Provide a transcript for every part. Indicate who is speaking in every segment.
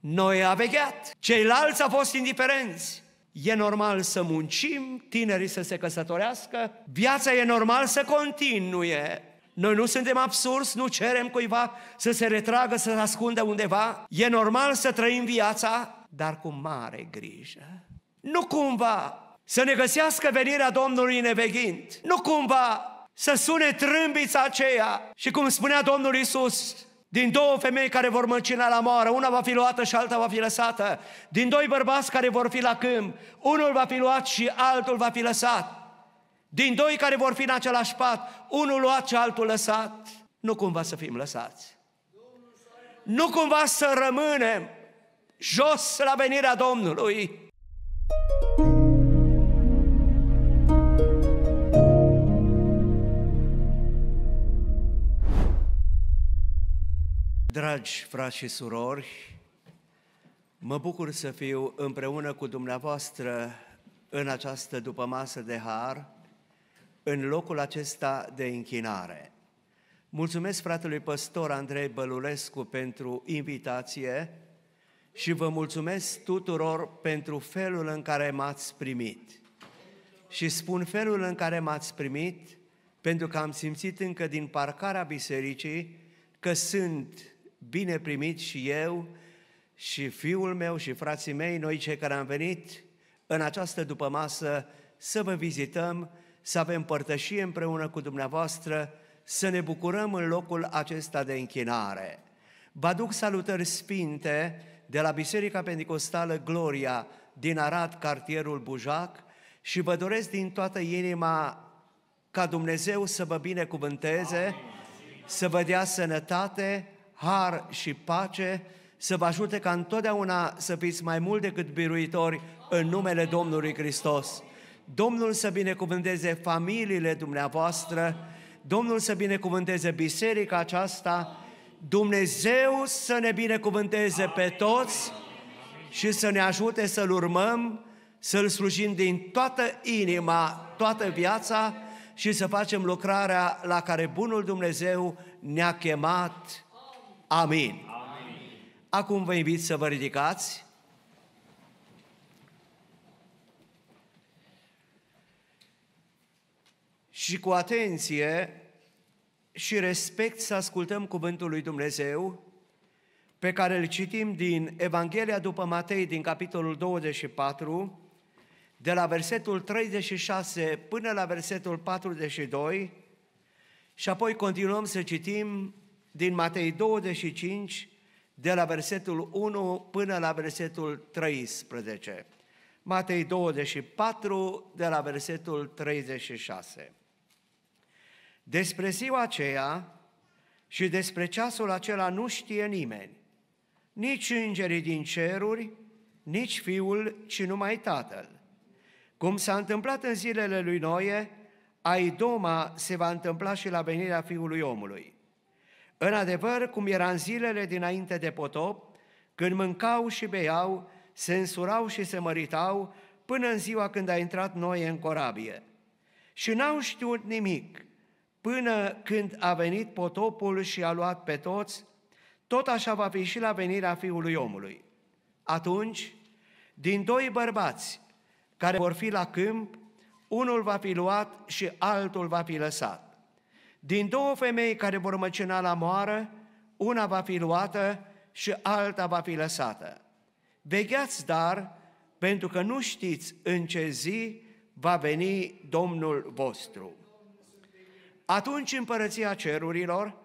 Speaker 1: Noi a vegheat, ceilalți au fost indiferenți. E normal să muncim, tinerii să se căsătorească, viața e normal să continue. Noi nu suntem absurzi, nu cerem cuiva să se retragă, să se ascundă undeva. E normal să trăim viața, dar cu mare grijă. Nu cumva să ne găsească venirea Domnului neveghind. Nu cumva să sune trâmbița aceea și cum spunea Domnul Isus, din două femei care vor măcina la moară, una va fi luată și alta va fi lăsată. Din doi bărbați care vor fi la câmp, unul va fi luat și altul va fi lăsat. Din doi care vor fi în același pat, unul luat și altul lăsat. Nu cumva să fim lăsați. Nu cumva să rămânem jos la venirea Domnului Dragi frați și surori, mă bucur să fiu împreună cu dumneavoastră în această dupămasă de har, în locul acesta de închinare. Mulțumesc fratelui păstor Andrei Bălulescu pentru invitație și vă mulțumesc tuturor pentru felul în care m-ați primit. Și spun felul în care m-ați primit pentru că am simțit încă din parcarea bisericii că sunt bine primit și eu și fiul meu și frații mei, noi cei care am venit în această dupămasă să vă vizităm, să avem părtășie împreună cu dumneavoastră, să ne bucurăm în locul acesta de închinare. Vă aduc salutări spinte de la Biserica Pentecostală Gloria din Arad, cartierul Bujac, și vă doresc din toată inima ca Dumnezeu să vă binecuvânteze, să vă dea sănătate, har și pace să vă ajute ca întotdeauna să fiți mai mult decât biruitori în numele Domnului Hristos. Domnul să binecuvânteze familiile dumneavoastră, Domnul să binecuvânteze biserica aceasta, Dumnezeu să ne binecuvânteze pe toți și să ne ajute să-L urmăm, să-L slujim din toată inima, toată viața și să facem lucrarea la care Bunul Dumnezeu ne-a chemat Amin. Amin. Acum vă invit să vă ridicați. Și cu atenție și respect să ascultăm cuvântul lui Dumnezeu pe care îl citim din Evanghelia după Matei, din capitolul 24, de la versetul 36 până la versetul 42, și apoi continuăm să citim din Matei 25, de la versetul 1 până la versetul 13. Matei 24, de la versetul 36. Despre ziua aceea și despre ceasul acela nu știe nimeni, nici îngerii din ceruri, nici fiul, ci numai tatăl. Cum s-a întâmplat în zilele lui Noe, Aidoma se va întâmpla și la venirea fiului omului. În adevăr, cum era în zilele dinainte de potop, când mâncau și beiau, se însurau și se măritau, până în ziua când a intrat noi în corabie. Și n-au știut nimic, până când a venit potopul și a luat pe toți, tot așa va fi și la venirea Fiului Omului. Atunci, din doi bărbați care vor fi la câmp, unul va fi luat și altul va fi lăsat. Din două femei care vor măcina la moară, una va fi luată și alta va fi lăsată. Vegheați, dar, pentru că nu știți în ce zi va veni Domnul vostru. Atunci împărăția cerurilor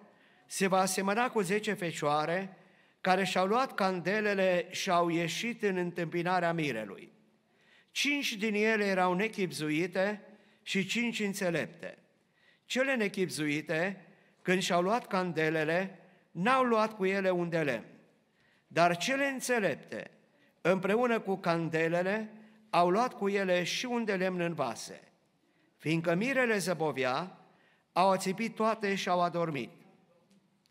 Speaker 1: se va asemăna cu zece fecioare care și-au luat candelele și au ieșit în întâmpinarea mirelui. Cinci din ele erau nechipzuite și cinci înțelepte. Cele nechipzuite, când și-au luat candelele, n-au luat cu ele un de lemn. Dar cele înțelepte, împreună cu candelele, au luat cu ele și un de lemn în vase. Fiindcă mirele zăbovia, au ațipit toate și au adormit.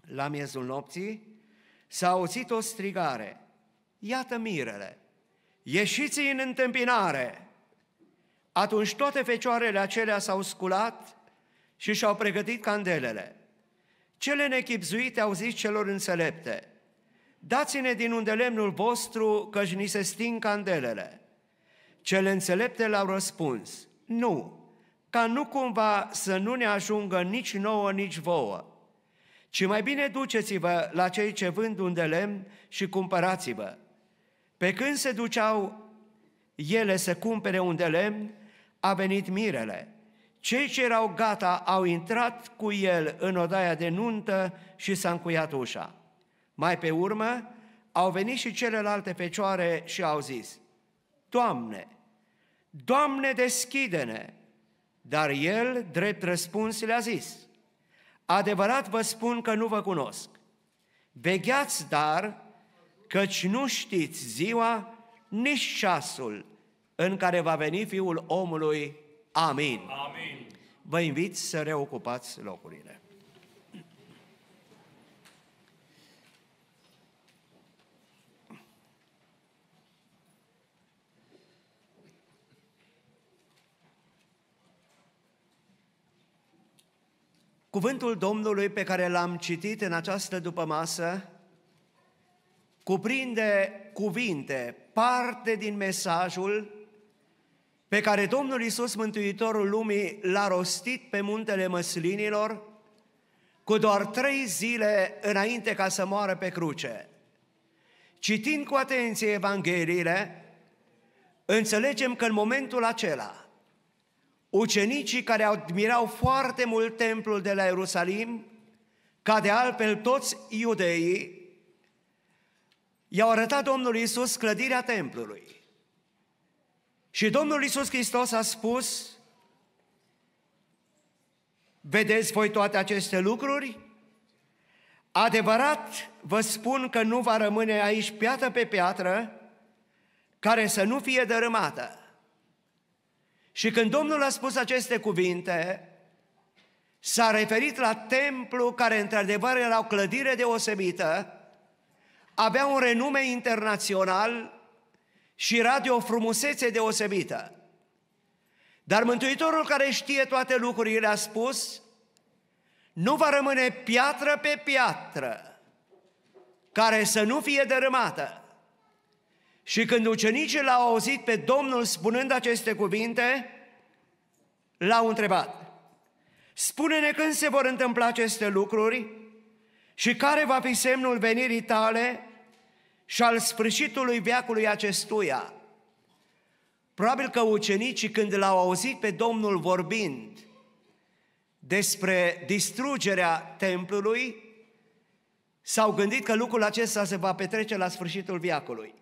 Speaker 1: La miezul nopții s-a auzit o strigare. Iată mirele! Ieșiți în întâmpinare! Atunci toate fecioarele acelea s-au sculat și și-au pregătit candelele. Cele nechipzuite au zis celor înțelepte, dați-ne din unde lemnul vostru, căci ni se sting candelele. Cele înțelepte le-au răspuns, nu, ca nu cumva să nu ne ajungă nici nouă, nici vouă, ci mai bine duceți-vă la cei ce vând unde lemn și cumpărați-vă. Pe când se duceau ele să cumpere unde lemn, a venit mirele cei ce erau gata au intrat cu el în odaia de nuntă și s-a încuiat ușa. Mai pe urmă au venit și celelalte fecioare și au zis, Doamne, Doamne deschide-ne! Dar el, drept răspuns, le-a zis, Adevărat vă spun că nu vă cunosc. Vegheați, dar, căci nu știți ziua, nici ceasul în care va veni Fiul omului Amin. Amin. Vă invit să reocupați locurile. Cuvântul Domnului pe care l-am citit în această dupămasă cuprinde cuvinte, parte din mesajul pe care Domnul Isus, Mântuitorul Lumii, l-a rostit pe muntele măslinilor cu doar trei zile înainte ca să moară pe cruce. Citind cu atenție Evangheliile, înțelegem că în momentul acela, ucenicii care admirau foarte mult templul de la Ierusalim, ca de altfel toți iudeii, i-au arătat Domnul Isus clădirea templului. Și Domnul Isus Hristos a spus, vedeți voi toate aceste lucruri? Adevărat vă spun că nu va rămâne aici piatră pe piatră care să nu fie dărâmată. Și când Domnul a spus aceste cuvinte, s-a referit la templu care într-adevăr era o clădire deosebită, avea un renume internațional și era de o frumusețe deosebită. Dar Mântuitorul care știe toate lucrurile a spus, nu va rămâne piatră pe piatră care să nu fie dărâmată. Și când ucenicii l-au auzit pe Domnul spunând aceste cuvinte, l-au întrebat, spune-ne când se vor întâmpla aceste lucruri și care va fi semnul venirii tale și al sfârșitului veacului acestuia. Probabil că ucenicii când l-au auzit pe Domnul vorbind despre distrugerea templului, s-au gândit că lucrul acesta se va petrece la sfârșitul viacului.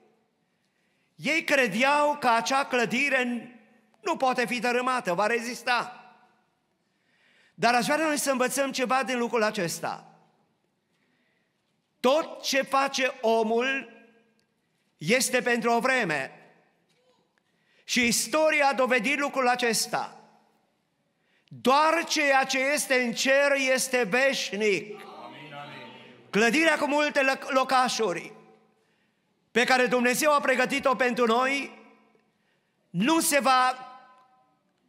Speaker 1: Ei credeau că acea clădire nu poate fi dărâmată, va rezista. Dar aș vrea noi să învățăm ceva din lucrul acesta. Tot ce face omul este pentru o vreme. Și istoria a dovedit lucrul acesta. Doar ceea ce este în cer este veșnic. Clădirea cu multe locașuri pe care Dumnezeu a pregătit-o pentru noi nu se va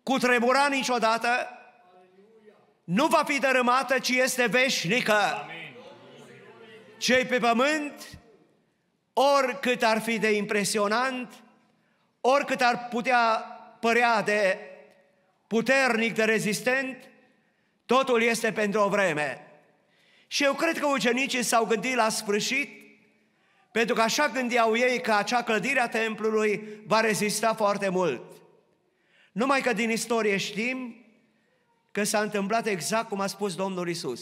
Speaker 1: cutremura niciodată, nu va fi dărâmată, ci este veșnică. Cei pe pământ oricât ar fi de impresionant, oricât ar putea părea de puternic, de rezistent, totul este pentru o vreme. Și eu cred că ucenicii s-au gândit la sfârșit, pentru că așa gândeau ei că acea clădire a templului va rezista foarte mult. Numai că din istorie știm că s-a întâmplat exact cum a spus Domnul Isus.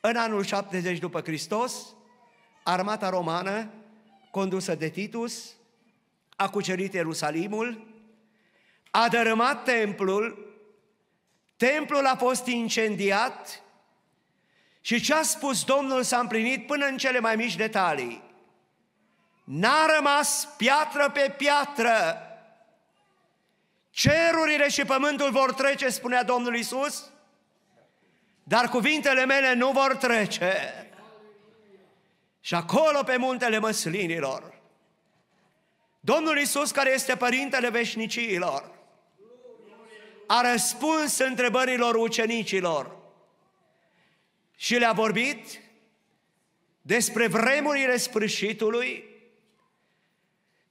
Speaker 1: În anul 70 după Hristos, Armata romană, condusă de Titus, a cucerit Ierusalimul, a dărâmat templul, templul a fost incendiat și ce a spus Domnul s-a împlinit până în cele mai mici detalii. N-a rămas piatră pe piatră. Cerurile și pământul vor trece, spunea Domnul Isus, dar cuvintele mele nu vor trece. Și acolo pe muntele măslinilor, Domnul Isus, care este Părintele Veșnicilor, a răspuns întrebărilor ucenicilor și le-a vorbit despre vremurile sfârșitului,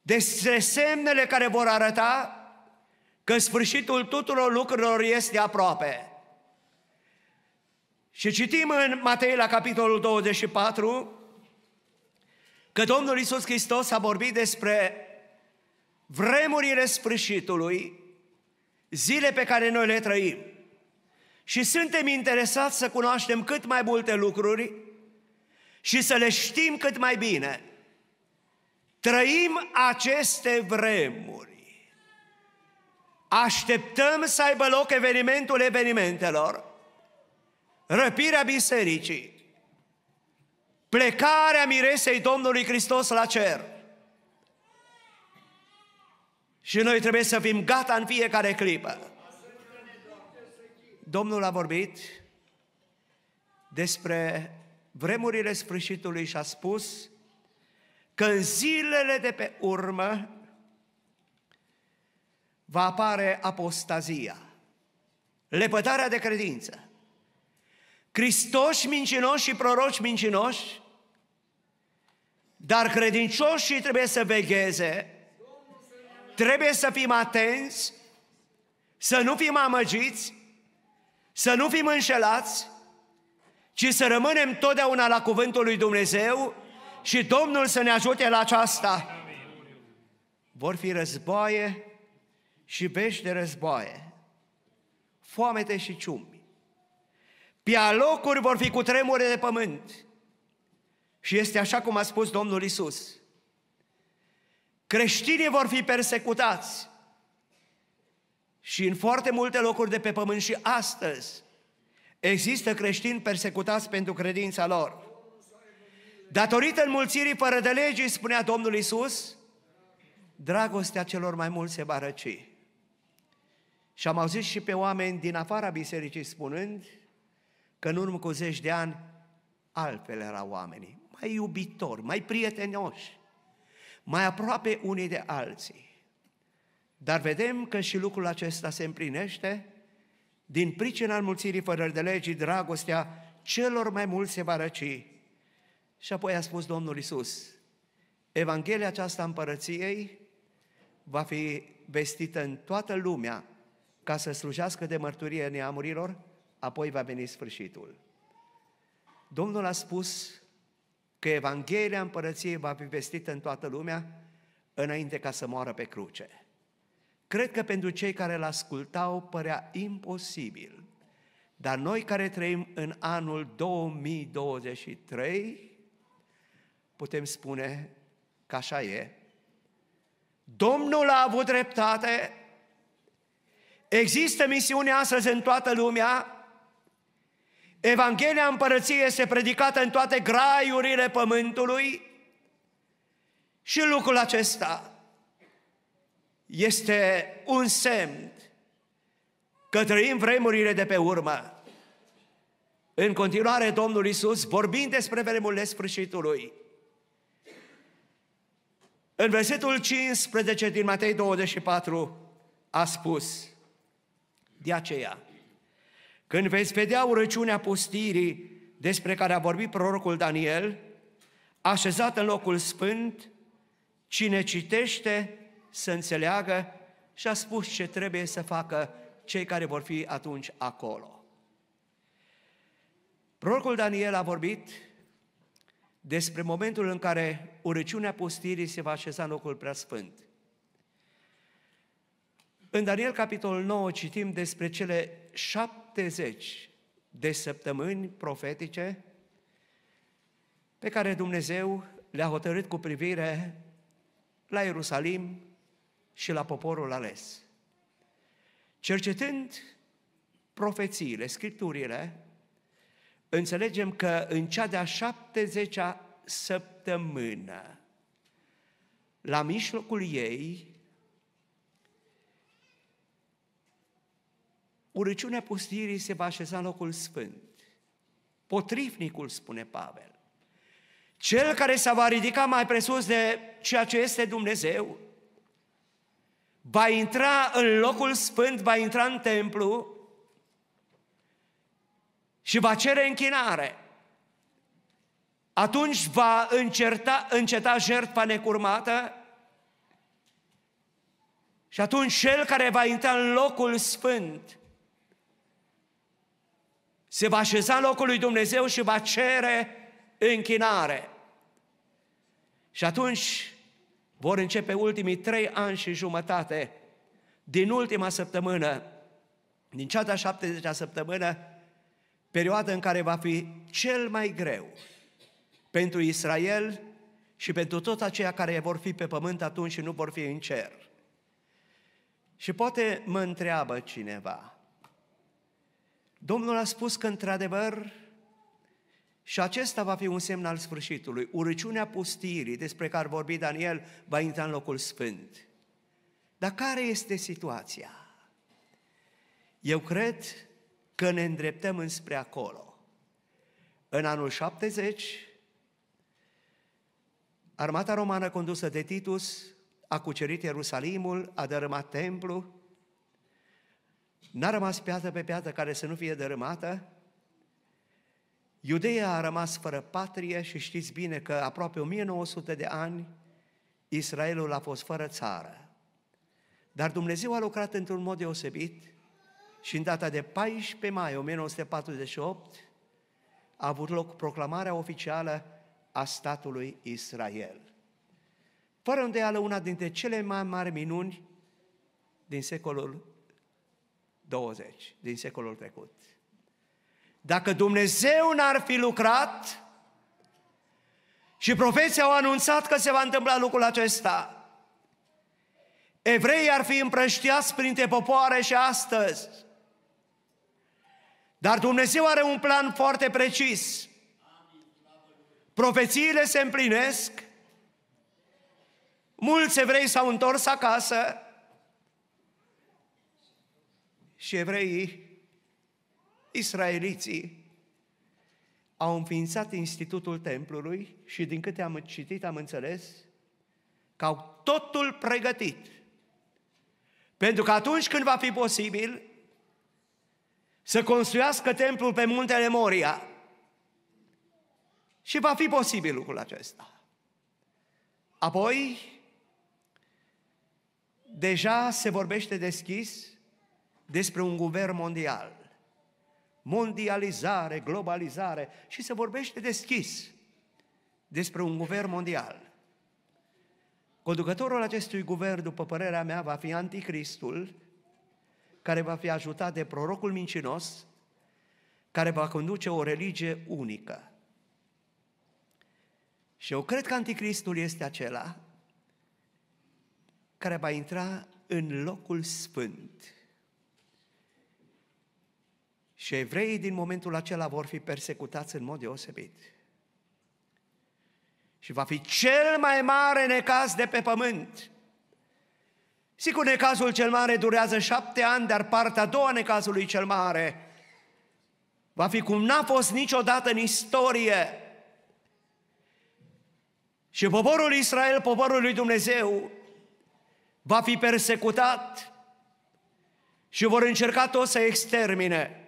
Speaker 1: despre semnele care vor arăta că sfârșitul tuturor lucrurilor este aproape. Și citim în Matei la capitolul 24, că Domnul Isus Hristos a vorbit despre vremurile sfârșitului, zile pe care noi le trăim. Și suntem interesați să cunoaștem cât mai multe lucruri și să le știm cât mai bine. Trăim aceste vremuri. Așteptăm să aibă loc evenimentul evenimentelor, răpirea bisericii, plecarea miresei Domnului Hristos la cer. Și noi trebuie să fim gata în fiecare clipă. Domnul a vorbit despre vremurile sfârșitului și a spus că în zilele de pe urmă va apare apostazia, lepătarea de credință. Cristoși mincinoși și proroci mincinoși dar credincioșii trebuie să vegheze, trebuie să fim atenți, să nu fim amăgiți, să nu fim înșelați, ci să rămânem totdeauna la cuvântul lui Dumnezeu și Domnul să ne ajute la aceasta. Vor fi războaie și vești de războaie, foamete și ciumi. Pe alocuri vor fi cu tremure de pământ. Și este așa cum a spus Domnul Isus. Creștinii vor fi persecutați. Și în foarte multe locuri de pe pământ și astăzi există creștini persecutați pentru credința lor. Datorită înmulțirii fără de legii, spunea Domnul Isus, dragostea celor mai mulți se va răci. Și am auzit și pe oameni din afara bisericii spunând că în urmă cu zeci de ani altfel erau oamenii mai iubitori, mai prietenoși, mai aproape unii de alții. Dar vedem că și lucrul acesta se împlinește din pricina înmulțirii fără de legii, dragostea celor mai mulți se va răci. Și apoi a spus Domnul Isus, Evanghelia aceasta împărăției va fi vestită în toată lumea ca să slujească de mărturie neamurilor, apoi va veni sfârșitul. Domnul a spus că Evanghelia Împărăției va fi vestită în toată lumea înainte ca să moară pe cruce. Cred că pentru cei care l ascultau părea imposibil, dar noi care trăim în anul 2023 putem spune că așa e. Domnul a avut dreptate Există misiune astăzi în toată lumea Evanghelia Împărăției este predicată în toate graiurile pământului și lucrul acesta este un semn că trăim vremurile de pe urmă. În continuare, Domnul Isus, vorbind despre vremurile sfârșitului, în versetul 15 din Matei 24 a spus, de aceea, când veți vedea urăciunea postirii despre care a vorbit prorocul Daniel, așezat în locul sfânt, cine citește să înțeleagă și a spus ce trebuie să facă cei care vor fi atunci acolo. Prorocul Daniel a vorbit despre momentul în care urăciunea postirii se va așeza în locul preasfânt. În Daniel capitolul 9 citim despre cele șapte 70 de săptămâni profetice pe care Dumnezeu le-a hotărât cu privire la Ierusalim și la poporul ales. Cercetând profețiile, scripturile, înțelegem că în cea de-a 70-a săptămână, la mijlocul ei, Urăciunea pustirii se va așeza în locul sfânt. Potrivnicul, spune Pavel, cel care se va ridica mai presus de ceea ce este Dumnezeu, va intra în locul sfânt, va intra în templu și va cere închinare. Atunci va încerta, înceta jertfa necurmată și atunci cel care va intra în locul sfânt se va așeza în locul lui Dumnezeu și va cere închinare. Și atunci vor începe ultimii trei ani și jumătate din ultima săptămână, din cea de-a 70-a săptămână, perioada în care va fi cel mai greu pentru Israel și pentru tot aceia care vor fi pe pământ atunci și nu vor fi în cer. Și poate mă întreabă cineva, Domnul a spus că, într-adevăr, și acesta va fi un semn al sfârșitului. Urăciunea pustirii despre care vorbi Daniel va intra în locul sfânt. Dar care este situația? Eu cred că ne îndreptăm înspre acolo. În anul 70, armata romană condusă de Titus a cucerit Ierusalimul, a dărâmat templul, N-a rămas piatră pe piatră care să nu fie dărâmată. Iudeia a rămas fără patrie și știți bine că aproape 1900 de ani Israelul a fost fără țară. Dar Dumnezeu a lucrat într-un mod deosebit și în data de 14 mai 1948 a avut loc proclamarea oficială a statului Israel. Fără îndeală una dintre cele mai mari minuni din secolul 20 din secolul trecut. Dacă Dumnezeu n-ar fi lucrat și profeții au anunțat că se va întâmpla lucrul acesta, evreii ar fi împrăștiați printre popoare și astăzi. Dar Dumnezeu are un plan foarte precis. Profețiile se împlinesc, mulți evrei s-au întors acasă, și evreii, israeliții, au înființat Institutul Templului și din câte am citit, am înțeles că au totul pregătit. Pentru că atunci când va fi posibil să construiască templul pe muntele Moria, și va fi posibil lucrul acesta. Apoi, deja se vorbește deschis despre un guvern mondial, mondializare, globalizare și se vorbește deschis despre un guvern mondial. Conducătorul acestui guvern, după părerea mea, va fi anticristul, care va fi ajutat de prorocul mincinos, care va conduce o religie unică. Și eu cred că anticristul este acela care va intra în locul sfânt. Și evreii din momentul acela vor fi persecutați în mod deosebit. Și va fi cel mai mare necaz de pe pământ. Sigur, necazul cel mare durează șapte ani, dar partea a doua necazului cel mare va fi cum n-a fost niciodată în istorie. Și poporul Israel, poporul lui Dumnezeu, va fi persecutat și vor încerca tot să extermine.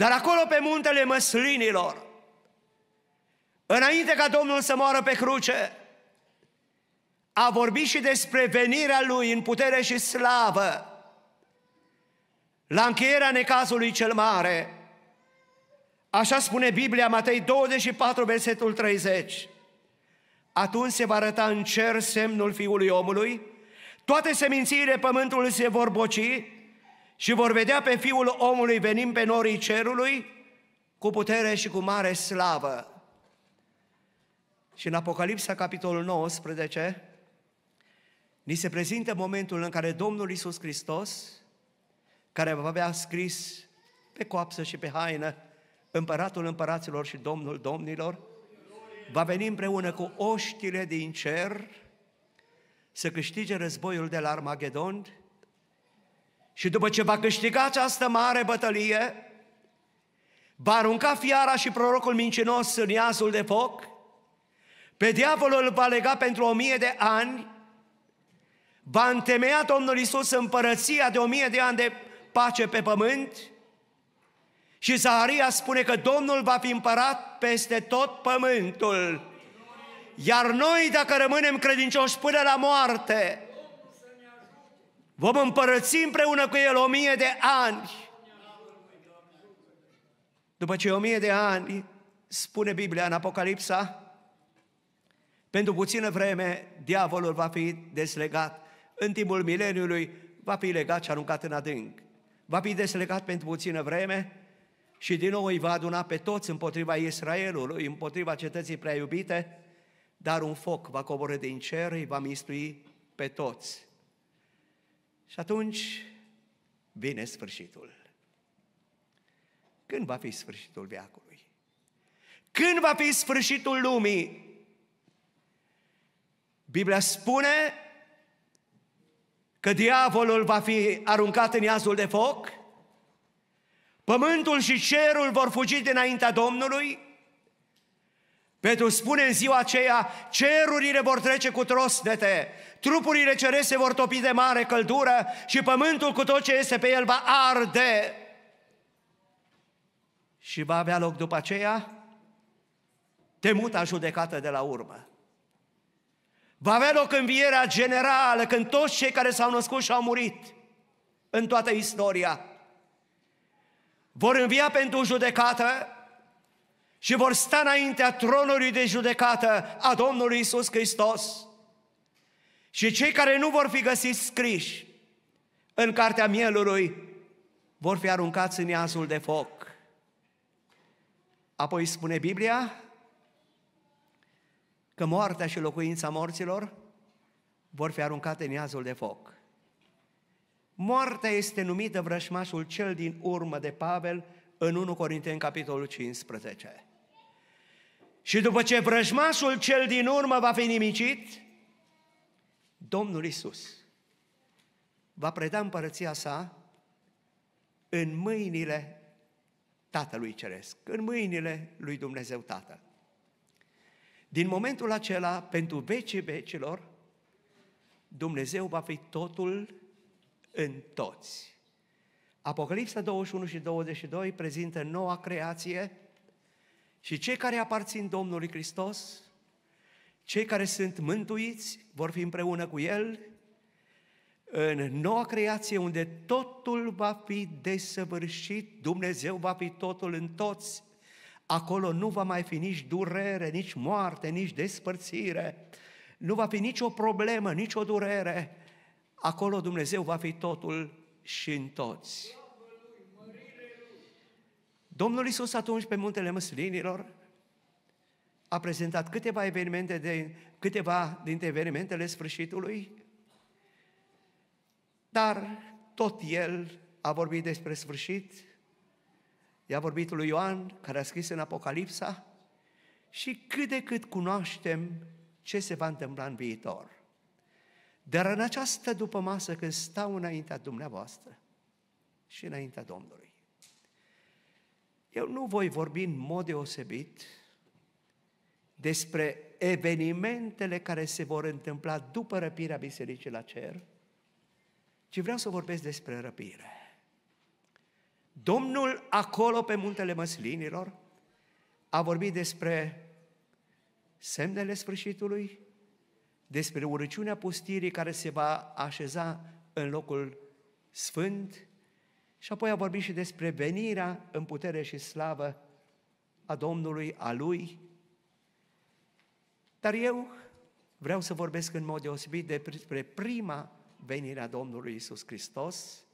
Speaker 1: Dar acolo pe muntele măslinilor, înainte ca Domnul să moară pe cruce, a vorbit și despre venirea Lui în putere și slavă, la încheierea necazului cel mare. Așa spune Biblia, Matei 24, versetul 30. Atunci se va arăta în cer semnul Fiului omului, toate semințiile pământului se vor boci, și vor vedea pe Fiul omului venind pe norii cerului cu putere și cu mare slavă. Și în Apocalipsa, capitolul 19, ni se prezintă momentul în care Domnul Isus Hristos, care va avea scris pe coapsă și pe haină împăratul împăraților și domnul domnilor, va veni împreună cu oștile din cer să câștige războiul de la Armagedon și după ce va câștiga această mare bătălie, va arunca fiara și prorocul mincinos în iazul de foc, pe diavolul va lega pentru o mie de ani, va întemeia Domnul Isus împărăția de o mie de ani de pace pe pământ și Zaharia spune că Domnul va fi împărat peste tot pământul. Iar noi, dacă rămânem credincioși până la moarte, Vom împărăți împreună cu El o mie de ani. După ce o mie de ani, spune Biblia în Apocalipsa, pentru puțină vreme, diavolul va fi deslegat. În timpul mileniului va fi legat și aruncat în adânc. Va fi deslegat pentru puțină vreme și din nou îi va aduna pe toți împotriva Israelului, împotriva cetății prea iubite, dar un foc va coborâ din cer, îi va mistui pe toți. Și atunci vine sfârșitul. Când va fi sfârșitul veacului? Când va fi sfârșitul lumii? Biblia spune că diavolul va fi aruncat în iazul de foc, pământul și cerul vor fugi dinaintea Domnului, Petru spune în ziua aceea, cerurile vor trece cu trosnete, de trupurile cerese vor topi de mare căldură și pământul cu tot ce este pe el va arde. Și va avea loc după aceea temuta judecată de la urmă. Va avea loc învierea generală când toți cei care s-au născut și au murit în toată istoria vor învia pentru judecată și vor sta înaintea tronului de judecată a Domnului Isus Hristos. Și cei care nu vor fi găsiți scriși în cartea mielului vor fi aruncați în iazul de foc. Apoi spune Biblia că moartea și locuința morților vor fi aruncate în iazul de foc. Moartea este numită vrășmașul cel din urmă de Pavel în 1 Corinteni, capitolul 15. Și după ce vrăjmașul cel din urmă va fi nimicit, Domnul Isus va preda împărăția sa în mâinile Tatălui Ceresc, în mâinile lui Dumnezeu Tatăl. Din momentul acela, pentru vecii vecilor, Dumnezeu va fi totul în toți. Apocalipsa 21 și 22 prezintă noua creație, și cei care aparțin Domnului Hristos, cei care sunt mântuiți, vor fi împreună cu El în noua creație unde totul va fi desăvârșit, Dumnezeu va fi totul în toți. Acolo nu va mai fi nici durere, nici moarte, nici despărțire, nu va fi nicio problemă, nicio durere. Acolo Dumnezeu va fi totul și în toți. Domnul Iisus atunci pe muntele măslinilor a prezentat câteva evenimente de, câteva dintre evenimentele sfârșitului, dar tot el a vorbit despre sfârșit, i-a vorbit lui Ioan, care a scris în Apocalipsa, și cât de cât cunoaștem ce se va întâmpla în viitor. Dar în această după masă, când stau înaintea dumneavoastră și înaintea Domnului, eu nu voi vorbi în mod deosebit despre evenimentele care se vor întâmpla după răpirea Bisericii la cer, ci vreau să vorbesc despre răpire. Domnul acolo pe muntele măslinilor a vorbit despre semnele sfârșitului, despre urăciunea pustirii care se va așeza în locul sfânt, și apoi a vorbit și despre venirea în putere și slavă a Domnului, a Lui. Dar eu vreau să vorbesc în mod deosebit despre prima venire a Domnului Isus Hristos,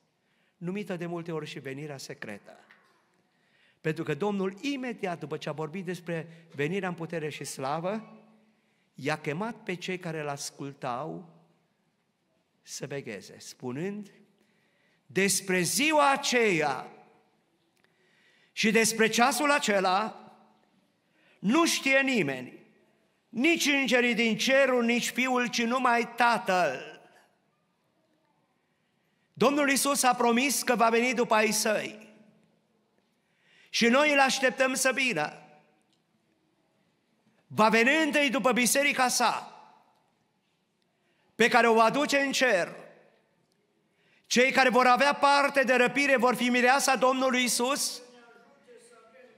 Speaker 1: numită de multe ori și venirea secretă. Pentru că Domnul, imediat după ce a vorbit despre venirea în putere și slavă, i-a chemat pe cei care îl ascultau să vegheze, spunând despre ziua aceea și despre ceasul acela nu știe nimeni, nici îngerii din cerul, nici fiul, ci numai tatăl. Domnul Isus a promis că va veni după ai săi și noi îl așteptăm să vină. Va veni întâi după biserica sa, pe care o aduce în cer – cei care vor avea parte de răpire vor fi mireasa Domnului Isus,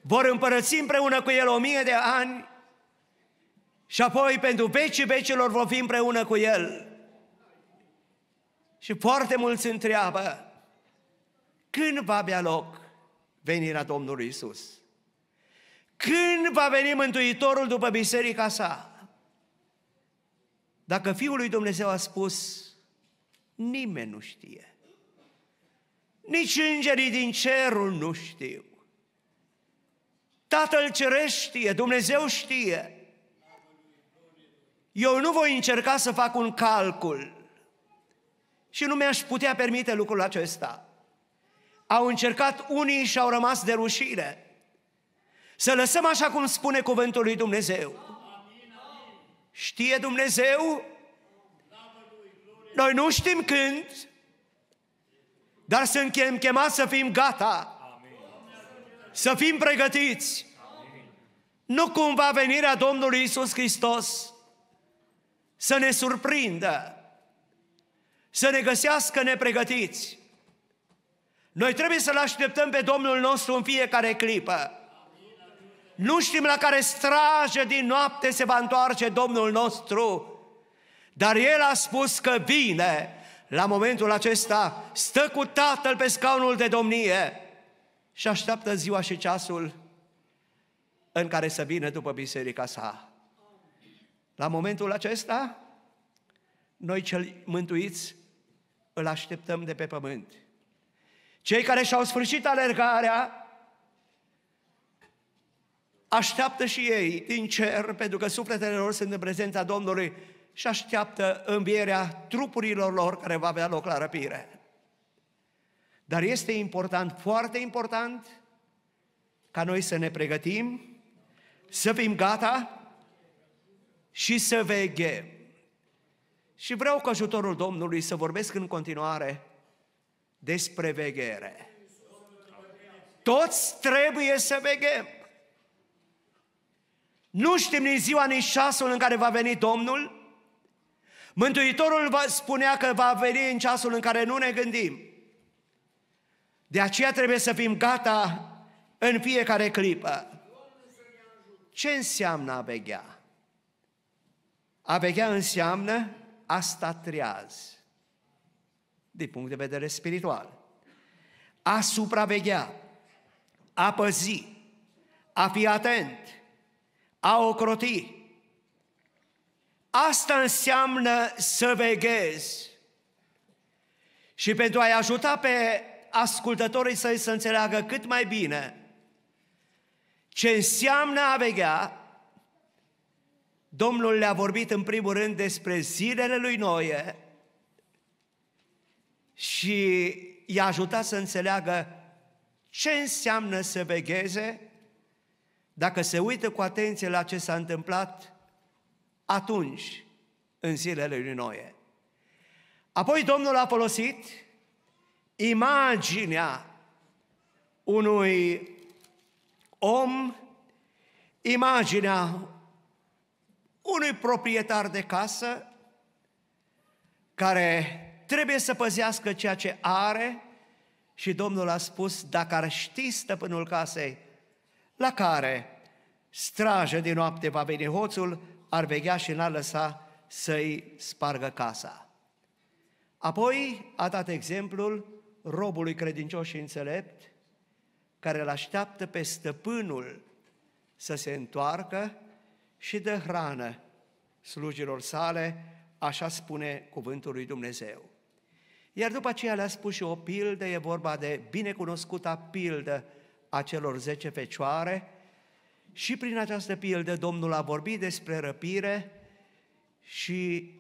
Speaker 1: vor împărăți împreună cu El o mie de ani și apoi pentru vecii vecilor vor fi împreună cu El. Și foarte mulți întreabă, când va avea loc venirea Domnului Isus? Când va veni Mântuitorul după biserica sa? Dacă Fiul lui Dumnezeu a spus, nimeni nu știe nici îngerii din cerul nu știu. Tatăl Cerești știe, Dumnezeu știe. Eu nu voi încerca să fac un calcul și nu mi-aș putea permite lucrul acesta. Au încercat unii și au rămas de rușire. Să lăsăm așa cum spune cuvântul lui Dumnezeu. Știe Dumnezeu? Noi nu știm când, dar suntem chemați să fim gata, Amin. să fim pregătiți. Amin. Nu cumva venirea Domnului Isus Hristos să ne surprindă, să ne găsească nepregătiți. Noi trebuie să-L așteptăm pe Domnul nostru în fiecare clipă. Nu știm la care strajă din noapte se va întoarce Domnul nostru, dar El a spus că vine la momentul acesta stă cu Tatăl pe scaunul de domnie și așteaptă ziua și ceasul în care să vină după biserica sa. La momentul acesta, noi cel mântuiți îl așteptăm de pe pământ. Cei care și-au sfârșit alergarea așteaptă și ei din cer, pentru că sufletele lor sunt în prezența Domnului și așteaptă învierea trupurilor lor care va avea loc la răpire. Dar este important, foarte important, ca noi să ne pregătim, să fim gata și să veghem. Și vreau cu ajutorul Domnului să vorbesc în continuare despre veghere. Toți trebuie să veghem. Nu știm nici ziua, nici șasul în care va veni Domnul, Mântuitorul vă spunea că va veni în ceasul în care nu ne gândim. De aceea trebuie să fim gata în fiecare clipă. Ce înseamnă a veghea? A veghea înseamnă a sta treaz, din punct de vedere spiritual. A supraveghea, a păzi, a fi atent, a ocroti, Asta înseamnă să veghezi. Și pentru a-i ajuta pe ascultătorii săi să înțeleagă cât mai bine ce înseamnă a veghea, Domnul le-a vorbit în primul rând despre zilele lui Noie și i-a ajutat să înțeleagă ce înseamnă să vegheze dacă se uită cu atenție la ce s-a întâmplat atunci, în zilele lui Noe. Apoi Domnul a folosit imaginea unui om, imaginea unui proprietar de casă care trebuie să păzească ceea ce are și Domnul a spus, dacă ar ști stăpânul casei, la care strajă din noapte va veni hoțul, ar vegea și n-ar lăsa să-i spargă casa. Apoi a dat exemplul robului credincios și înțelept, care îl așteaptă pe stăpânul să se întoarcă și dă hrană slujilor sale, așa spune cuvântul lui Dumnezeu. Iar după aceea le-a spus și o pildă, e vorba de binecunoscuta pildă a celor zece fecioare, și prin această pildă Domnul a vorbit despre răpire și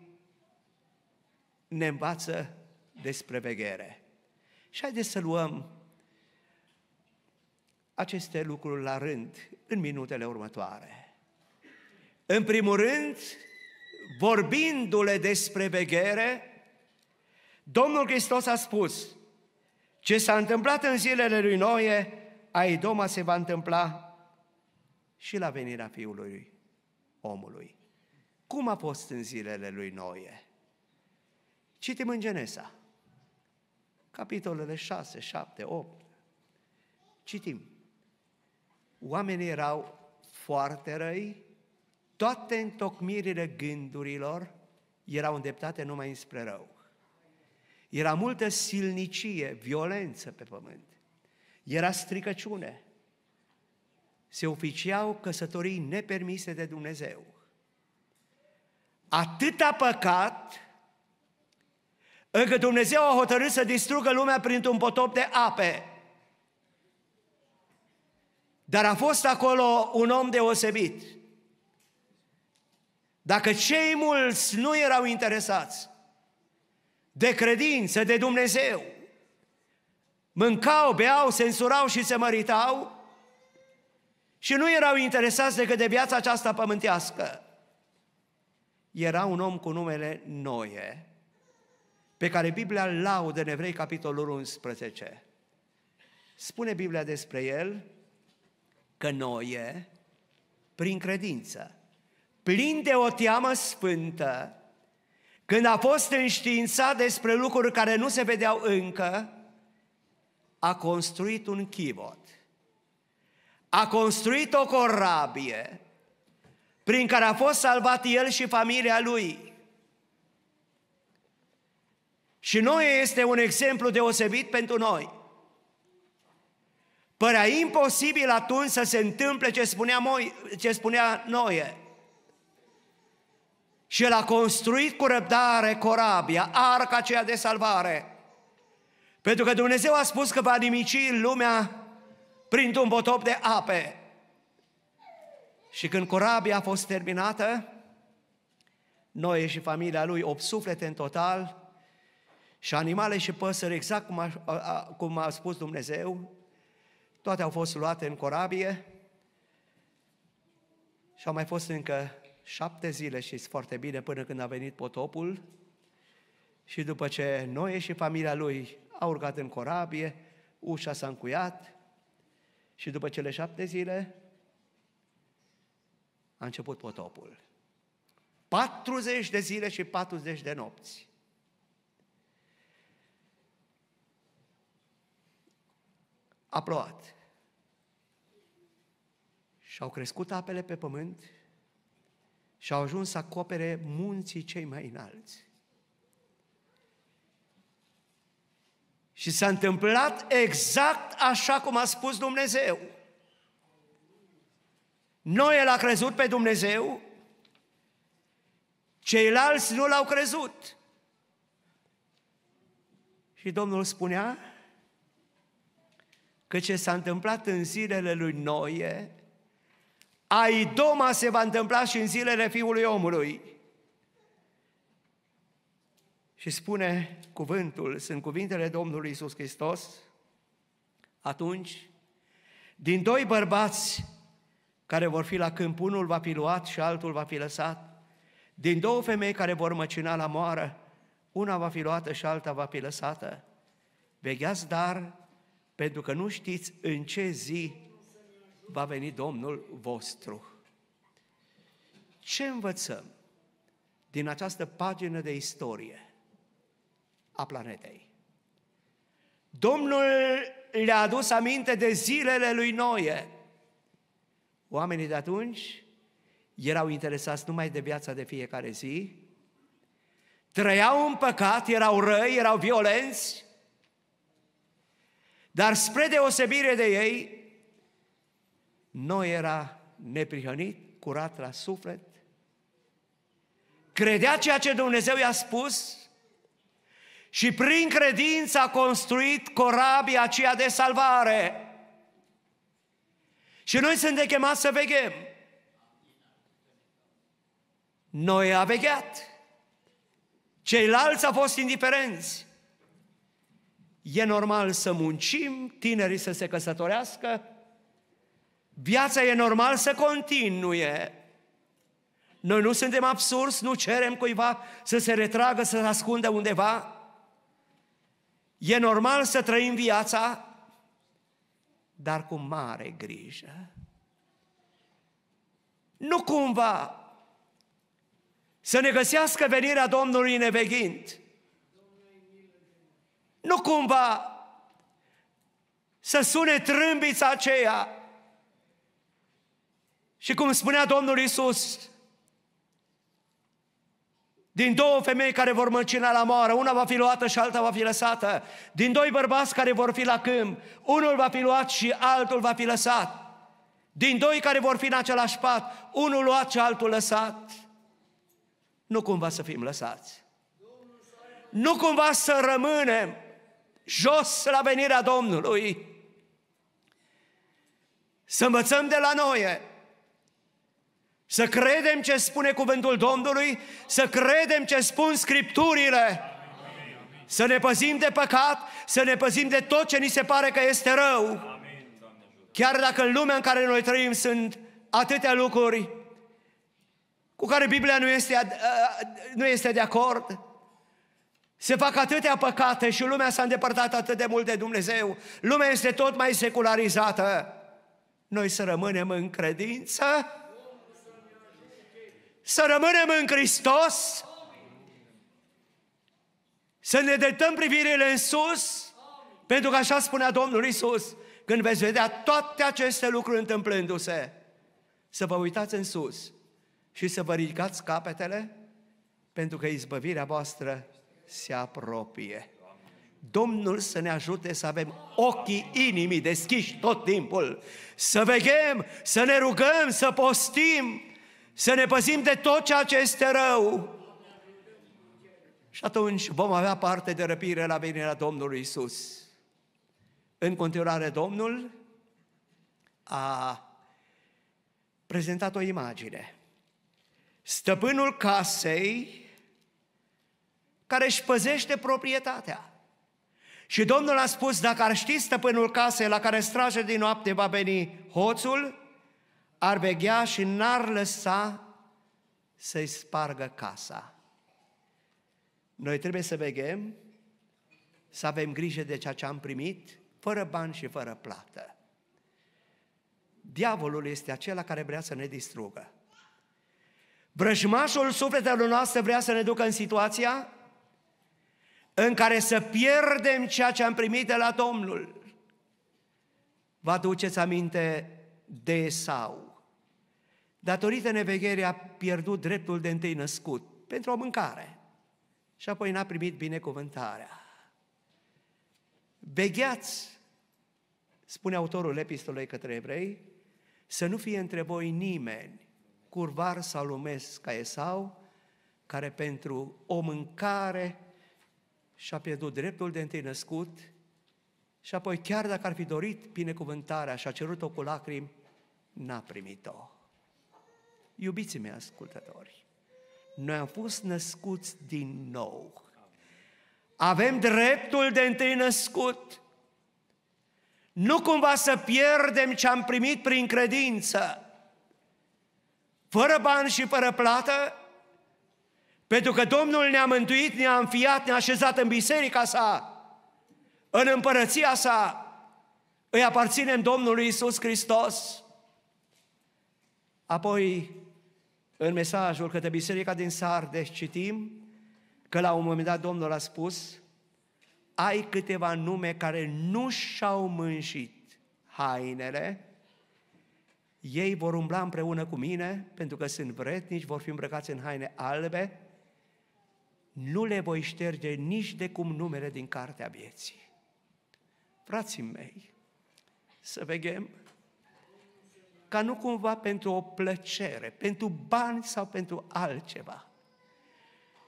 Speaker 1: ne învață despre veghere. Și haideți să luăm aceste lucruri la rând în minutele următoare. În primul rând, vorbindu-le despre veghere, Domnul Hristos a spus, ce s-a întâmplat în zilele lui Noe, aidoma se va întâmpla și la venirea Fiului omului. Cum a fost în zilele lui Noe? Citim în Genesa, capitolele 6, 7, 8. Citim. Oamenii erau foarte răi, toate întocmirile gândurilor erau îndreptate numai înspre rău. Era multă silnicie, violență pe pământ. Era stricăciune, se oficiau căsătorii nepermise de Dumnezeu. Atâta păcat încât Dumnezeu a hotărât să distrugă lumea printr-un potop de ape. Dar a fost acolo un om deosebit. Dacă cei mulți nu erau interesați de credință, de Dumnezeu, mâncau, beau, sensurau și se măritau, și nu erau interesați decât de viața aceasta pământească. Era un om cu numele Noe, pe care Biblia îl laudă în Evrei, capitolul 11. Spune Biblia despre el că Noe, prin credință, plin de o teamă sfântă, când a fost înștiințat despre lucruri care nu se vedeau încă, a construit un chivot a construit o corabie prin care a fost salvat el și familia lui. Și noi este un exemplu deosebit pentru noi. Părea imposibil atunci să se întâmple ce spunea, Moi, ce spunea Noe. Și el a construit cu răbdare corabia, arca aceea de salvare. Pentru că Dumnezeu a spus că va nimici lumea printr-un potop de ape. Și când corabia a fost terminată, Noe și familia lui, opt suflete în total, și animale și păsări, exact cum a, a, cum a spus Dumnezeu, toate au fost luate în corabie și au mai fost încă șapte zile, și foarte bine, până când a venit potopul și după ce Noe și familia lui au urcat în corabie, ușa s-a încuiat, și după cele șapte zile a început potopul. 40 de zile și 40 de nopți. A plouat. Și au crescut apele pe pământ și au ajuns să acopere munții cei mai înalți. Și s-a întâmplat exact așa cum a spus Dumnezeu. Noi l-a crezut pe Dumnezeu, ceilalți nu l-au crezut. Și Domnul spunea că ce s-a întâmplat în zilele lui Noe, Aidoma se va întâmpla și în zilele Fiului Omului. Și spune cuvântul, sunt cuvintele Domnului Isus Hristos, atunci, din doi bărbați care vor fi la câmp, unul va fi luat și altul va fi lăsat, din două femei care vor măcina la moară, una va fi luată și alta va fi lăsată. Vegheați dar, pentru că nu știți în ce zi va veni Domnul vostru. Ce învățăm din această pagină de istorie? a planetei. Domnul le-a adus aminte de zilele lui Noe. Oamenii de atunci erau interesați numai de viața de fiecare zi, trăiau în păcat, erau răi, erau violenți, dar spre deosebire de ei, noi era neprihănit, curat la suflet, credea ceea ce Dumnezeu i-a spus, și prin credință a construit corabia aceea de salvare. Și noi suntem chemați să veghem. Noi a vegheat. Ceilalți au fost indiferenți. E normal să muncim, tinerii să se căsătorească, viața e normal să continue. Noi nu suntem absurzi, nu cerem cuiva să se retragă, să se ascundă undeva. E normal să trăim viața, dar cu mare grijă. Nu cumva să ne găsească venirea Domnului neveghind. Nu cumva să sune trâmbița aceea. Și cum spunea Domnul Isus, din două femei care vor măcina la moară, una va fi luată și alta va fi lăsată. Din doi bărbați care vor fi la câmp, unul va fi luat și altul va fi lăsat. Din doi care vor fi în același pat, unul luat și altul lăsat. Nu cumva să fim lăsați. Nu cumva să rămânem jos la venirea Domnului. Să învățăm de la noi să credem ce spune cuvântul Domnului, să credem ce spun Scripturile, să ne păzim de păcat, să ne păzim de tot ce ni se pare că este rău. Chiar dacă în lumea în care noi trăim sunt atâtea lucruri cu care Biblia nu este, nu este de acord, se fac atâtea păcate și lumea s-a îndepărtat atât de mult de Dumnezeu, lumea este tot mai secularizată. Noi să rămânem în credință, să rămânem în Hristos, să ne dătăm privirile în sus, pentru că așa spunea Domnul Isus, când veți vedea toate aceste lucruri întâmplându-se, să vă uitați în sus și să vă ridicați capetele, pentru că izbăvirea voastră se apropie. Domnul să ne ajute să avem ochii inimii deschiși tot timpul, să veghem, să ne rugăm, să postim, să ne păzim de tot ceea ce este rău. Și atunci vom avea parte de răpire la venirea Domnului Isus. În continuare, Domnul a prezentat o imagine. Stăpânul casei care își păzește proprietatea. Și Domnul a spus, dacă ar ști stăpânul casei la care strage din noapte va veni hoțul, ar veghea și n-ar lăsa să-i spargă casa. Noi trebuie să veghem, să avem grijă de ceea ce am primit, fără bani și fără plată. Diavolul este acela care vrea să ne distrugă. Vrăjmașul sufletelor noastre vrea să ne ducă în situația în care să pierdem ceea ce am primit de la Domnul. Vă aduceți aminte de sau. Datorită nevegherii a pierdut dreptul de întâi născut pentru o mâncare și apoi n-a primit binecuvântarea. Begheați, spune autorul epistolei către evrei, să nu fie între voi nimeni curvar sau lumesc ca Esau, care pentru o mâncare și-a pierdut dreptul de întâi născut și apoi chiar dacă ar fi dorit binecuvântarea și a cerut-o cu lacrimi, n-a primit-o. Iubiții mei ascultători, noi am fost născuți din nou. Avem dreptul de întâi născut. Nu cumva să pierdem ce am primit prin credință, fără bani și fără plată, pentru că Domnul ne-a mântuit, ne-a înfiat, ne-a așezat în biserica sa, în împărăția sa, îi aparținem Domnului Isus Hristos. Apoi în mesajul către Biserica din Sardes citim că la un moment dat Domnul a spus ai câteva nume care nu și-au mânșit hainele, ei vor umbla împreună cu mine, pentru că sunt vretnici, vor fi îmbrăcați în haine albe, nu le voi șterge nici de cum numele din cartea vieții. Frații mei, să vegem ca nu cumva pentru o plăcere, pentru bani sau pentru altceva.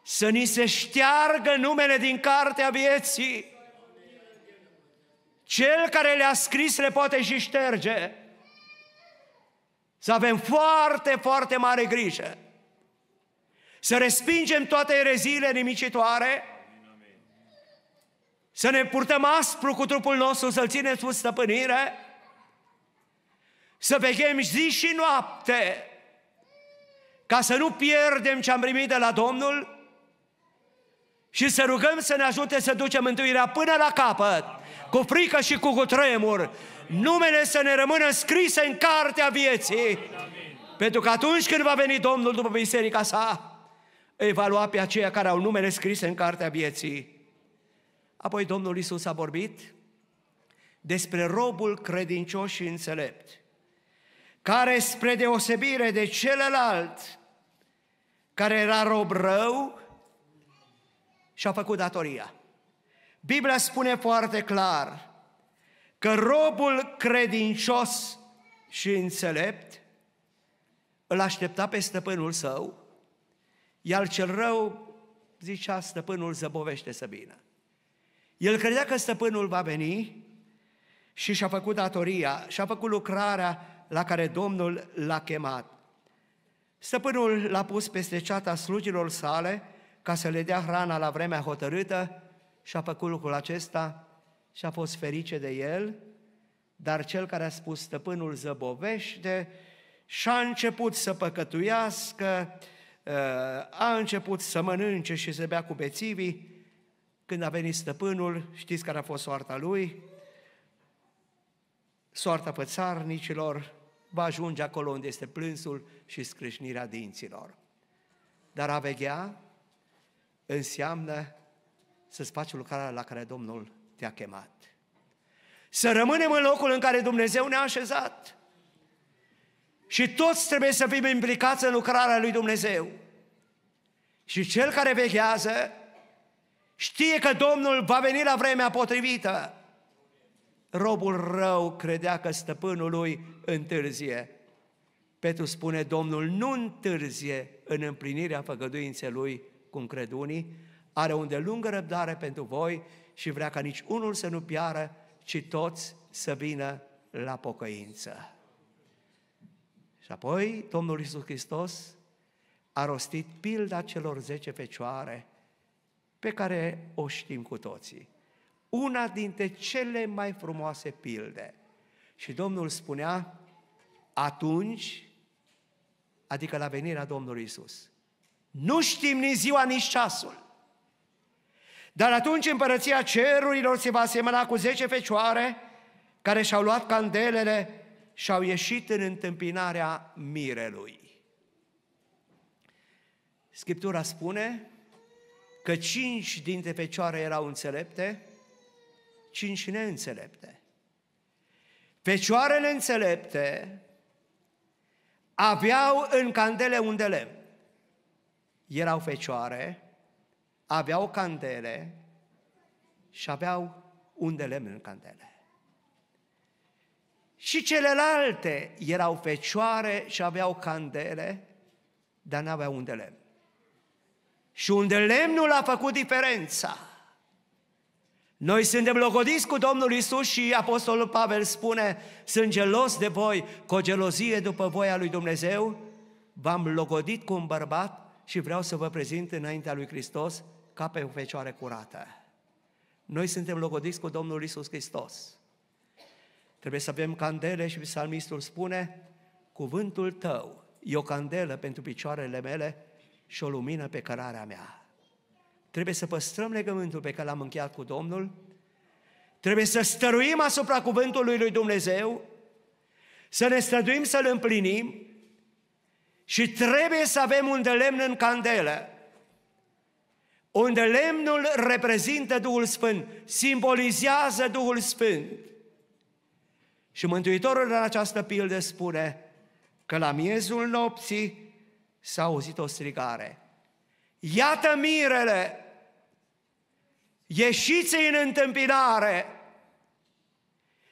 Speaker 1: Să ni se șteargă numele din cartea vieții. Cel care le-a scris le poate și șterge. Să avem foarte, foarte mare grijă. Să respingem toate ereziile nimicitoare. Să ne purtăm aspru cu trupul nostru, să-l ținem sub stăpânire să veghem zi și noapte, ca să nu pierdem ce am primit de la Domnul și să rugăm să ne ajute să ducem mântuirea până la capăt, cu frică și cu cutremur, numele să ne rămână scrise în cartea vieții, pentru că atunci când va veni Domnul după biserica sa, îi va lua pe aceia care au numele scrise în cartea vieții. Apoi Domnul Isus a vorbit despre robul credincios și înțelept care spre deosebire de celălalt, care era rob rău, și-a făcut datoria. Biblia spune foarte clar că robul credincios și înțelept îl aștepta pe stăpânul său, iar cel rău zicea stăpânul zăbovește să vină. El credea că stăpânul va veni și și-a făcut datoria, și-a făcut lucrarea la care Domnul l-a chemat. Stăpânul l-a pus peste ceata slujilor sale ca să le dea hrana la vremea hotărâtă și a făcut lucrul acesta și a fost ferice de el, dar cel care a spus stăpânul zăbovește și a început să păcătuiască, ă, a început să mănânce și să bea cu bețivii, când a venit stăpânul, știți care a fost soarta lui? Soarta pățarnicilor, va ajunge acolo unde este plânsul și scrâșnirea dinților. Dar a veghea înseamnă să-ți faci lucrarea la care Domnul te-a chemat. Să rămânem în locul în care Dumnezeu ne-a așezat. Și toți trebuie să fim implicați în lucrarea lui Dumnezeu. Și cel care vechează știe că Domnul va veni la vremea potrivită robul rău credea că stăpânul lui întârzie. Petru spune, Domnul nu întârzie în împlinirea făgăduinței lui, cum cred unii, are o lungă răbdare pentru voi și vrea ca nici unul să nu piară, ci toți să vină la pocăință. Și apoi Domnul Iisus Hristos a rostit pilda celor zece fecioare, pe care o știm cu toții una dintre cele mai frumoase pilde. Și Domnul spunea, atunci, adică la venirea Domnului Isus. Nu știm nici ziua, nici ceasul. Dar atunci împărăția cerurilor se va asemăna cu zece fecioare care și-au luat candelele și au ieșit în întâmpinarea mirelui. Scriptura spune că cinci dintre fecioare erau înțelepte cinci neînțelepte. Fecioarele înțelepte aveau în candele unde lemn. Erau fecioare, aveau candele și aveau unde lemn în candele. Și celelalte erau fecioare și aveau candele, dar n-aveau unde lemn. Și unde lemnul a făcut diferența – noi suntem logodiți cu Domnul Isus și Apostolul Pavel spune, sunt gelos de voi, cu o gelozie după voia lui Dumnezeu, v-am logodit cu un bărbat și vreau să vă prezint înaintea lui Hristos ca pe o fecioară curată. Noi suntem logodiți cu Domnul Isus Hristos. Trebuie să avem candele și psalmistul spune, cuvântul tău e o candelă pentru picioarele mele și o lumină pe cărarea mea. Trebuie să păstrăm legământul pe care l-am încheiat cu Domnul, trebuie să stăruim asupra cuvântului lui Dumnezeu, să ne străduim să-l împlinim și trebuie să avem un de lemn în candelă, unde lemnul reprezintă Duhul Sfânt, simbolizează Duhul Sfânt. Și Mântuitorul în această pildă spune că la miezul nopții s-a auzit o strigare. Iată mirele, ieșiți în întâmpinare,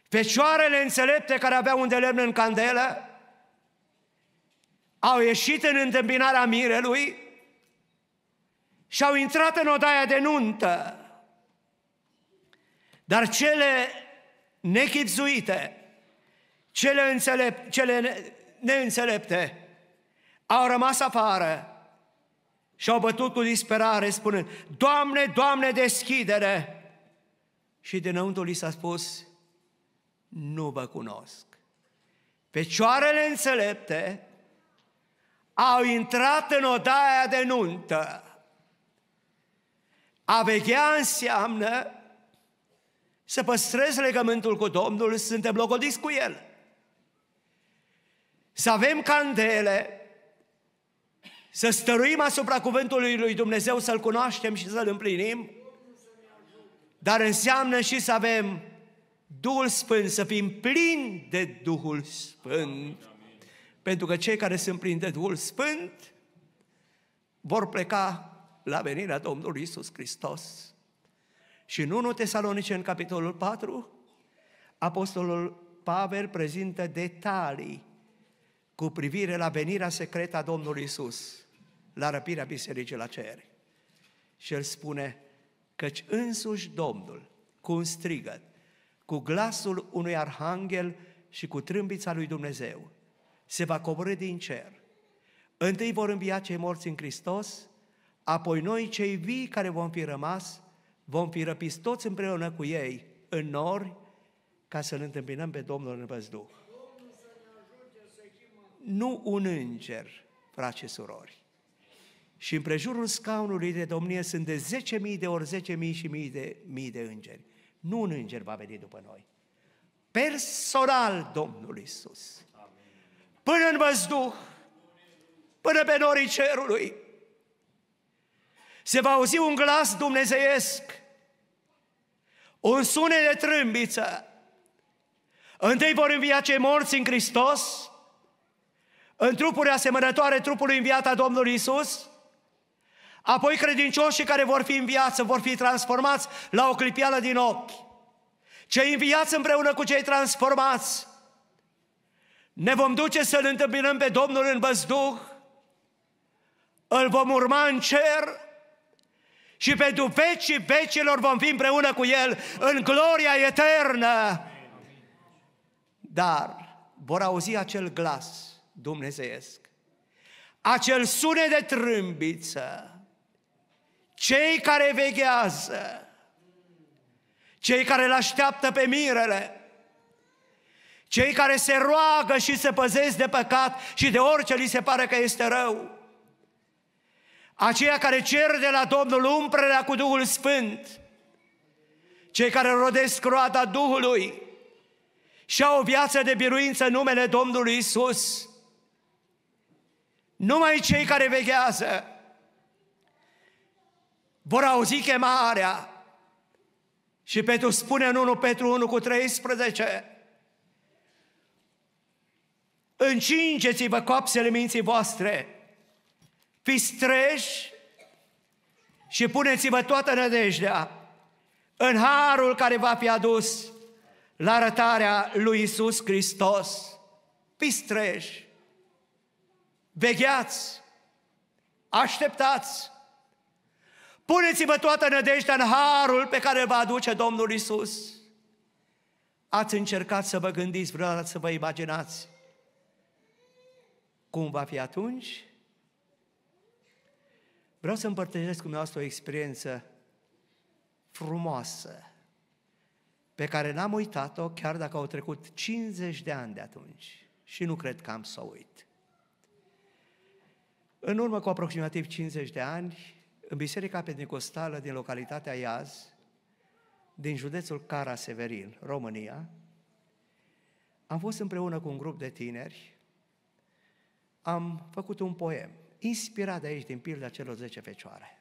Speaker 1: fecioarele înțelepte care aveau un de lemn în candelă, au ieșit în întâmpinarea mirelui și au intrat în odaia de nuntă. Dar cele nechipzuite, cele, înțelep, cele neînțelepte, au rămas afară și-au bătut cu disperare spunând, Doamne, Doamne, deschidere! Și dinăuntru li s-a spus, nu vă cunosc. Pecioarele înțelepte au intrat în odaia de nuntă. A veghea înseamnă să păstrezi legământul cu Domnul, suntem locodiți cu El. Să avem candele, să stăruim asupra cuvântului lui Dumnezeu, să-L cunoaștem și să-L împlinim, dar înseamnă și să avem Duhul Sfânt, să fim plini de Duhul Sfânt. Pentru că cei care sunt plini de Duhul Sfânt vor pleca la venirea Domnului Isus Hristos. Și în 1 Tesalonice, în capitolul 4, Apostolul Pavel prezintă detalii cu privire la venirea secretă a Domnului Isus la răpirea bisericii la cer. Și el spune, căci însuși Domnul, cu un strigăt, cu glasul unui arhanghel și cu trâmbița lui Dumnezeu, se va coborâ din cer. Întâi vor învia cei morți în Hristos, apoi noi cei vii care vom fi rămas, vom fi răpiți toți împreună cu ei în nori ca să-L întâmpinăm pe Domnul în văzduh. Nu un înger, frate și surori, și în prejurul scaunului de domnie sunt de 10.000 de ori 10.000 și mii de, mii de îngeri. Nu un înger va veni după noi. Personal Domnul Isus. Până în văzduh, până pe norii cerului, se va auzi un glas dumnezeiesc, un sunet de trâmbiță. Întâi vor învia cei morți în Hristos, în trupuri asemănătoare trupului înviat a Domnului Isus, Apoi credincioșii care vor fi în viață vor fi transformați la o clipială din ochi. Cei în viață împreună cu cei transformați ne vom duce să-L întâmpinăm pe Domnul în văzduh, îl vom urma în cer și pentru vecii vecilor vom fi împreună cu El în gloria eternă. Dar vor auzi acel glas dumnezeiesc, acel sunet de trâmbiță, cei care veghează, cei care îl așteaptă pe mirele, cei care se roagă și se păzesc de păcat și de orice li se pare că este rău, aceia care cer de la Domnul umplerea cu Duhul Sfânt, cei care rodesc roata Duhului și au o viață de biruință în numele Domnului Isus. Numai cei care veghează, vor auzi chemarea. Și Petru spune în 1 Petru 1 cu 13, Încingeți-vă coapsele minții voastre, fiți treji și puneți-vă toată nădejdea în harul care va fi adus la arătarea lui Isus Hristos. Fiți treji, vegheați, așteptați, Puneți-vă toată nădejdea în harul pe care vă aduce Domnul Isus. Ați încercat să vă gândiți vreodată, să vă imaginați cum va fi atunci? Vreau să împărtășesc cu dumneavoastră o experiență frumoasă, pe care n-am uitat-o, chiar dacă au trecut 50 de ani de atunci. Și nu cred că am să o uit. În urmă cu aproximativ 50 de ani, în Biserica Pentecostală din localitatea Iaz, din județul Cara Severin, România, am fost împreună cu un grup de tineri, am făcut un poem, inspirat de aici din pilda celor 10 fecioare.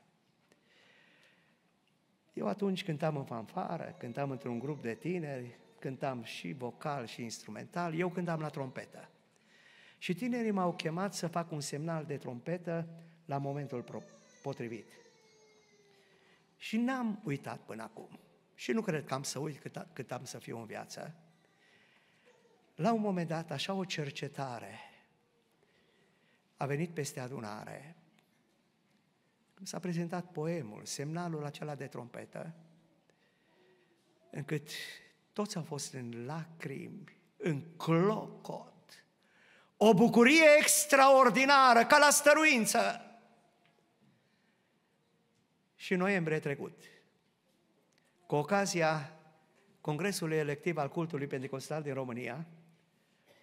Speaker 1: Eu atunci cântam în fanfară, cântam într-un grup de tineri, cântam și vocal și instrumental, eu cântam la trompetă. Și tinerii m-au chemat să fac un semnal de trompetă la momentul propriu potrivit. Și n-am uitat până acum. Și nu cred că am să uit cât, cât am să fiu în viață. La un moment dat, așa o cercetare a venit peste adunare. S-a prezentat poemul, semnalul acela de trompetă, încât toți au fost în lacrimi, în clocot, o bucurie extraordinară, ca la stăruință și noiembrie trecut, cu ocazia Congresului Electiv al Cultului Pentecostal din România,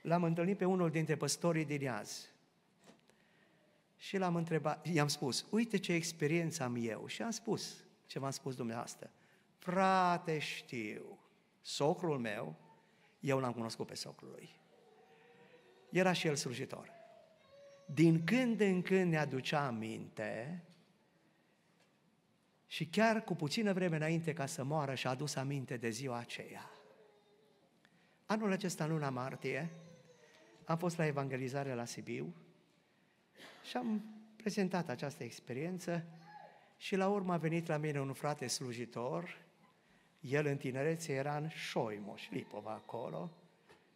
Speaker 1: l-am întâlnit pe unul dintre păstorii din Iaz. Și l-am întrebat, i-am spus, uite ce experiență am eu. Și am spus ce m am spus dumneavoastră. Frate, știu, socrul meu, eu l-am cunoscut pe socrul lui. Era și el slujitor. Din când în când ne aducea aminte și chiar cu puțină vreme înainte ca să moară și-a adus aminte de ziua aceea. Anul acesta, în luna martie, am fost la evangelizare la Sibiu și am prezentat această experiență și la urmă a venit la mine un frate slujitor, el în tinerețe era în Șoimoș, Lipova acolo,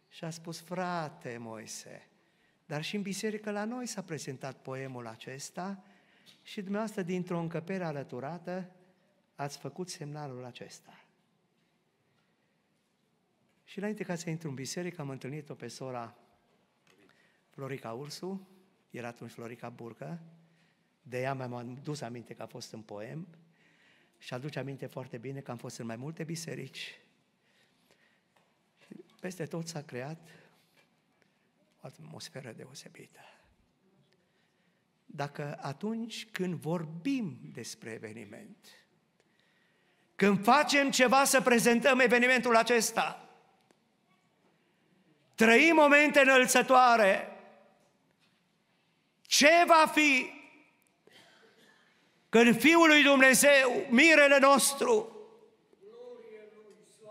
Speaker 1: și a spus, frate Moise, dar și în biserică la noi s-a prezentat poemul acesta și dumneavoastră, dintr-o încăpere alăturată, ați făcut semnalul acesta. Și înainte ca să intru în biserică, am întâlnit-o pe sora Florica Ursu, era atunci Florica Burcă, de ea mi-am dus aminte că a fost în poem și aduce aminte foarte bine că am fost în mai multe biserici. Peste tot s-a creat o atmosferă deosebită dacă atunci când vorbim despre eveniment, când facem ceva să prezentăm evenimentul acesta, trăim momente înălțătoare, ce va fi când Fiul lui Dumnezeu, mirele nostru,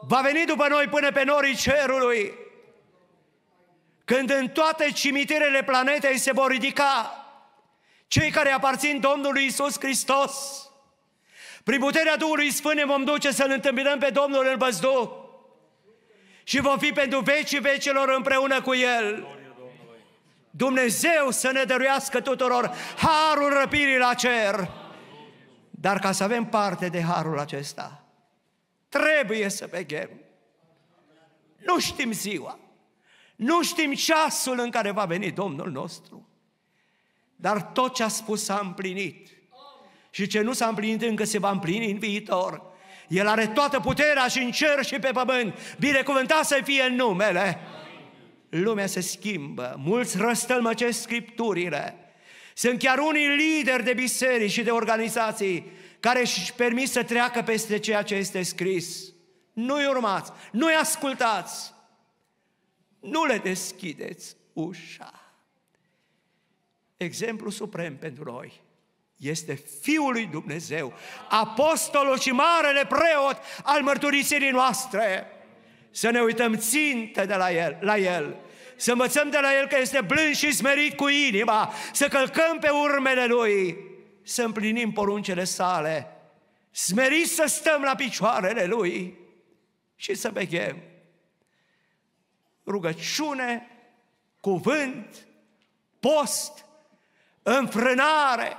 Speaker 1: va veni după noi până pe norii cerului, când în toate cimitirele planetei se vor ridica cei care aparțin Domnului Isus Hristos, prin puterea Duhului Sfânt ne vom duce să-L întâmpinăm pe Domnul în băzdu și vom fi pentru vecii vecilor împreună cu El. Dumnezeu să ne dăruiască tuturor harul răpirii la cer. Dar ca să avem parte de harul acesta, trebuie să veghem. Nu știm ziua, nu știm ceasul în care va veni Domnul nostru. Dar tot ce a spus s-a împlinit. Și ce nu s-a împlinit încă se va împlini în viitor. El are toată puterea și în cer și pe pământ. Binecuvântat să fie în numele. Lumea se schimbă, mulți răstălmăcesc scripturile. Sunt chiar unii lideri de biserici și de organizații care își permit să treacă peste ceea ce este scris. Nu-i urmați, nu-i ascultați, nu le deschideți ușa exemplu suprem pentru noi este Fiul lui Dumnezeu, apostolul și marele preot al mărturisirii noastre. Să ne uităm ținte de la el, la el, să învățăm de la el că este blând și smerit cu inima, să călcăm pe urmele lui, să împlinim poruncele sale, smerit să stăm la picioarele lui și să veghem. Rugăciune, cuvânt, post, înfrânare,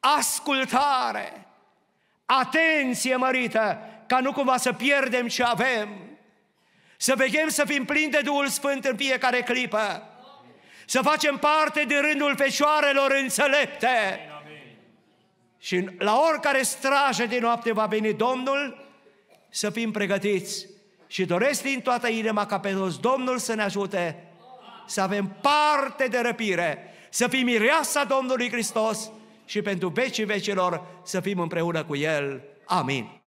Speaker 1: ascultare, atenție mărită, ca nu cumva să pierdem ce avem, să vegem să fim plini de Duhul Sfânt în fiecare clipă, să facem parte din rândul fecioarelor înțelepte. Și la oricare strajă de noapte va veni Domnul, să fim pregătiți. Și doresc din toată inima ca pe Domnul să ne ajute să avem parte de răpire să fim mireasa Domnului Hristos și pentru vecii vecilor să fim împreună cu El. Amin.